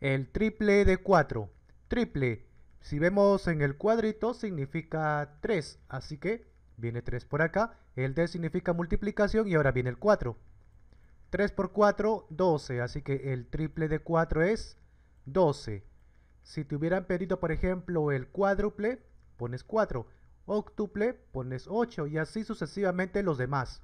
El triple de 4. Triple. Si vemos en el cuadrito significa 3, así que viene 3 por acá. El D significa multiplicación y ahora viene el 4. 3 por 4, 12, así que el triple de 4 es 12. Si te hubieran pedido, por ejemplo, el cuádruple, pones 4. Octuple, pones 8 y así sucesivamente los demás.